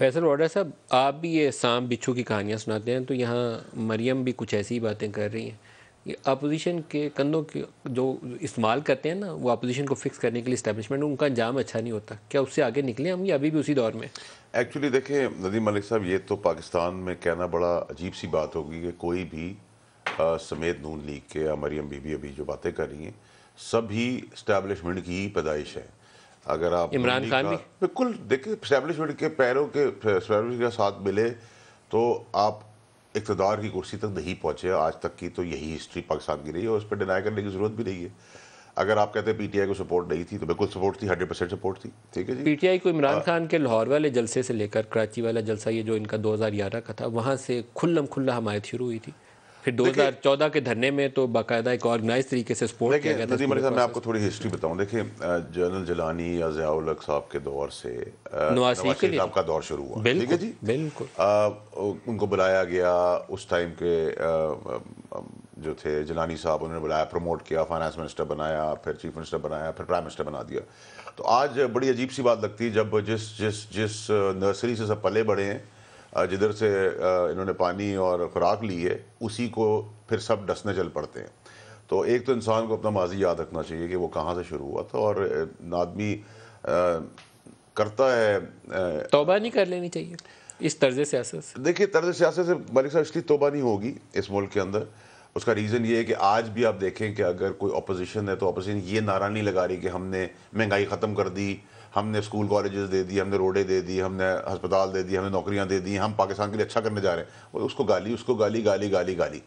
फैसल वाडा साहब आप भी ये सांप बिच्छू की कहानियाँ सुनाते हैं तो यहाँ मरियम भी कुछ ऐसी ही बातें कर रही हैं ये अपोजिशन के कंधों के जो इस्तेमाल करते हैं ना वो अपोजिशन को फिक्स करने के लिए इस्टेब्लिशमेंट उनका अंजाम अच्छा नहीं होता क्या उससे आगे निकले हम ये अभी भी उसी दौर में एक्चुअली देखें नदीम मलिक साहब ये तो पाकिस्तान में कहना बड़ा अजीब सी बात होगी कि कोई भी समेत नून लीग के या मरियम बीबी अभी जो बातें कर रही हैं सभी इस्टेब्लिशमेंट की ही पैदाइश है अगर आप इमरान खान भी बिल्कुल देखिए के पैरों के के साथ मिले तो आप इकतदार की कुर्सी तक नहीं पहुंचे आज तक की तो यही हिस्ट्री पाकिस्तान की रही है और उस पर डिनाई करने की ज़रूरत भी नहीं है अगर आप कहते हैं पीटीआई को सपोर्ट नहीं थी तो बिल्कुल सपोर्ट थी हंड्रेड परसेंट सपोर्ट थी ठीक है जी पीटीआई को इमरान हाँ। खान के लाहौर वाले जलसे से लेकर कराची वाला जलसा ये जो इनका दो हज़ार ग्यारह का था वहाँ से खुल्लम खुल्ला हमायत शुरू हुई थी फिर 2014 के धरने में तो बाकायदा एक ऑर्गेनाइज तरीके से सपोर्ट किया गया था मैं आपको थोड़ी हिस्ट्री बताऊं देखिए जनरल जलानी या जयाउल हक साहब के दौर से नवाज साहब का दौर शुरू हुआ ठीक है जी बिल्कुल उनको बुलाया गया उस टाइम के जो थे जलानी साहब उन्होंने बुलाया प्रमोट किया फाइनेंस मिनिस्टर बनाया फिर चीफ मिनिस्टर बनाया फिर प्राइम मिनिस्टर बना दिया तो आज बड़ी अजीब सी बात लगती है जब जिस जिस जिस नर्सरी से सब पले बढ़े हैं जिधर से इन्होंने पानी और ख़ुराक ली है उसी को फिर सब डसने चल पड़ते हैं तो एक तो इंसान को अपना माजी याद रखना चाहिए कि वो कहाँ से शुरू हुआ था और आदमी करता है तोबा नहीं कर लेनी चाहिए इस तर्ज सियासत देखिए तर्ज सियासत से मलिक साहब इसलिए तोबा नहीं होगी इस मुल्क के अंदर उसका रीज़न ये है कि आज भी आप देखें कि अगर कोई अपोजिशन है तो अपोजिशन ये नारा नहीं लगा रही कि हमने महंगाई ख़त्म कर दी हमने स्कूल कॉलेज दे दिए हमने रोडें दे दी हमने हस्पताल दे दिए हमने नौकरियाँ दे दी हम पाकिस्तान के लिए अच्छा करने जा रहे हैं और उसको गाली उसको गाली गाली गाली गाली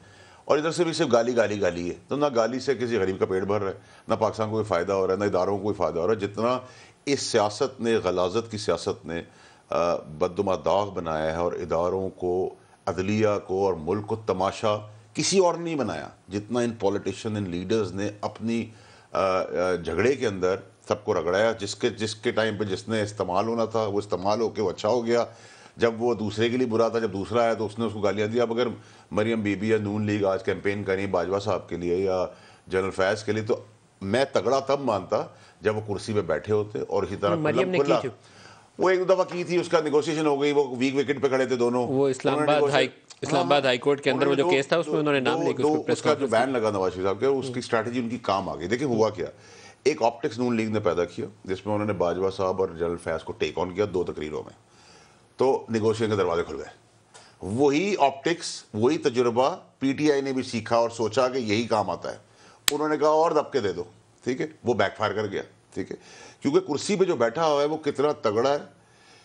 और इधर से भी सिर्फ गाली गाली गाली है तो ना गाली से किसी गरीब का पेट भर रहा है ना पाकिस्तान को कोई फ़ायदा हो रहा है ना इदारों को कोई फ़ायदा हो रहा है जितना इस सियासत ने गलाजत की सियासत ने बदमा दाग बनाया है और इदारों को अदलिया को और मुल्क को तमाशा किसी और नहीं बनाया जितना इन पॉलिटिशियन इन लीडर्स ने अपनी झगड़े के अंदर सबको रगड़ाया जिसके जिसके टाइम पे जिसने इस्तेमाल होना था वो इस्तेमाल होके वो अच्छा हो गया जब वो दूसरे के लिए बुरा था जब दूसरा आया तो उसने उसको गालियाँ दी अब अगर मरियम बीबी या नून लीग आज कैंपेन करी बाजवा साहब के लिए या जनरल फैज के लिए तो मैं तगड़ा तब मानता जब वो कुर्सी पे बैठे होते और इसी तरह खुला हम्म, वो एक दफा की थी उसका निगोशिएशन हो गई वो वीक विकेट पे खड़े थे दोनों वो इस्लामाबाद हाई इस्लामाबाद हाँ, हाँ। हाईकोर्ट के अंदर वो जो केस था उसमें उन्होंने नाम लेके उसको प्रेस उसका जो बैन लगा नवाज शरीफ साहब के उसकी स्ट्रैटेजी उनकी काम आ गई देखिए हुआ क्या एक ऑप्टिक्स नून लीग ने पैदा किया जिसमें उन्होंने बाजवा साहब और जनरल फैज को टेक ऑन किया दो तकरीरों में तो निगोशिएशन के दरवाजे खुल गए वही ऑप्टिक्स वही तजुर्बा पीटीआई ने भी सीखा और सोचा कि यही काम आता है उन्होंने कहा और दबके दे दो ठीक है वो बैकफायर कर गया ठीक है क्योंकि कुर्सी पे जो बैठा हुआ है वो कितना तगड़ा है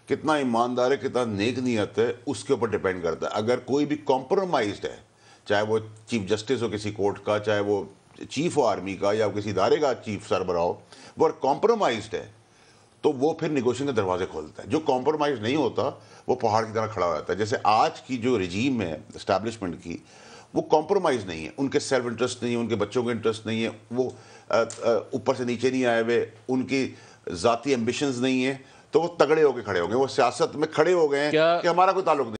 कितना ईमानदार है कितना नेक नीयत है उसके ऊपर डिपेंड करता है अगर कोई भी कॉम्प्रोमाइज है चाहे वो चीफ जस्टिस हो किसी कोर्ट का चाहे वो चीफ हो आर्मी का या किसी इदारे का चीफ सरबरा हो वो कॉम्प्रोमाइज है तो वो फिर निगोशिएशन के दरवाजे खोलता है जो कॉम्प्रोमाइज़ नहीं होता वो पहाड़ की तरह खड़ा हो जाता है जैसे आज की जो रिजीम है इस्टेब्लिशमेंट की वो कॉम्प्रोमाइज़ नहीं है उनके सेल्फ इंटरेस्ट नहीं है उनके बच्चों के इंटरेस्ट नहीं है वो ऊपर से नीचे नहीं आए हुए उनकी ज़ाती एम्बिशंस नहीं है तो वो तगड़े होके खड़े होंगे वो सियासत में खड़े हो गए हैं कि हमारा कोई ताल्लुक नहीं